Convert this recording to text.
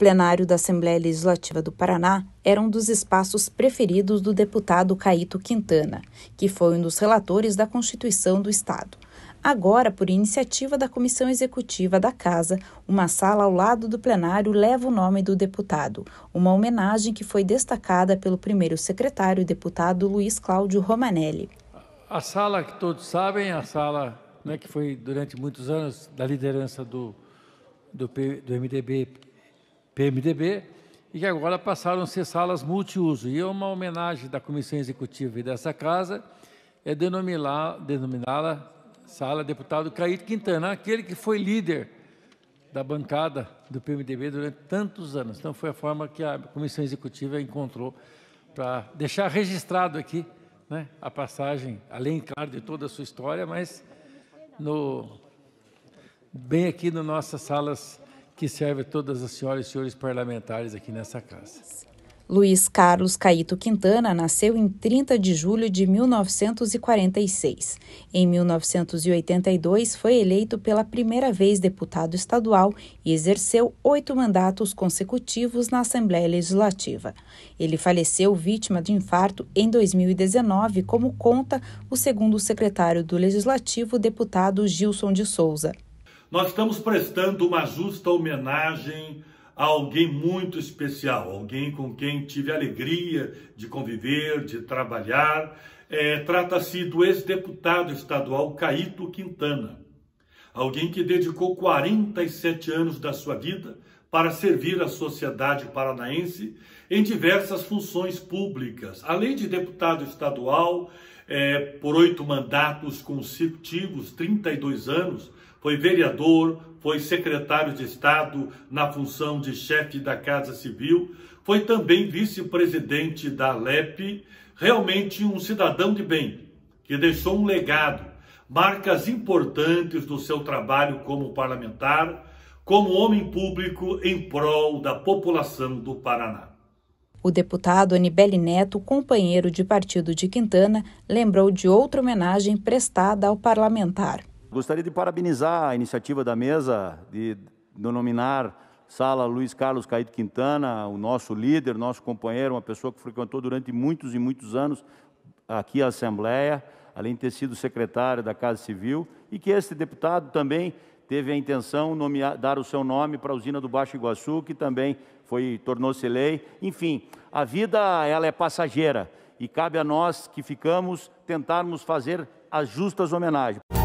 plenário da Assembleia Legislativa do Paraná era um dos espaços preferidos do deputado Caíto Quintana, que foi um dos relatores da Constituição do Estado. Agora, por iniciativa da Comissão Executiva da Casa, uma sala ao lado do plenário leva o nome do deputado, uma homenagem que foi destacada pelo primeiro secretário, deputado Luiz Cláudio Romanelli. A sala que todos sabem, a sala né, que foi durante muitos anos da liderança do, do, do MDB PMDB, e que agora passaram a ser salas multiuso. E é uma homenagem da Comissão Executiva e dessa Casa, é denominá-la Sala Deputado Caíto Quintana, aquele que foi líder da bancada do PMDB durante tantos anos. Então, foi a forma que a Comissão Executiva encontrou para deixar registrado aqui né, a passagem, além, claro, de toda a sua história, mas no, bem aqui nas nossas salas que serve a todas as senhoras e senhores parlamentares aqui nessa casa. Luiz Carlos Caíto Quintana nasceu em 30 de julho de 1946. Em 1982, foi eleito pela primeira vez deputado estadual e exerceu oito mandatos consecutivos na Assembleia Legislativa. Ele faleceu vítima de infarto em 2019, como conta o segundo secretário do Legislativo, deputado Gilson de Souza. Nós estamos prestando uma justa homenagem a alguém muito especial, alguém com quem tive alegria de conviver, de trabalhar. É, Trata-se do ex-deputado estadual Caíto Quintana alguém que dedicou 47 anos da sua vida para servir a sociedade paranaense em diversas funções públicas, além de deputado estadual, é, por oito mandatos consecutivos, 32 anos, foi vereador, foi secretário de Estado na função de chefe da Casa Civil, foi também vice-presidente da LEP, realmente um cidadão de bem, que deixou um legado marcas importantes do seu trabalho como parlamentar, como homem público em prol da população do Paraná. O deputado Anibele Neto, companheiro de partido de Quintana, lembrou de outra homenagem prestada ao parlamentar. Gostaria de parabenizar a iniciativa da mesa de denominar Sala Luiz Carlos Caído Quintana, o nosso líder, nosso companheiro, uma pessoa que frequentou durante muitos e muitos anos aqui a Assembleia além de ter sido secretário da Casa Civil, e que este deputado também teve a intenção nomear, dar o seu nome para a usina do Baixo Iguaçu, que também foi tornou-se lei. Enfim, a vida ela é passageira e cabe a nós que ficamos tentarmos fazer as justas homenagens.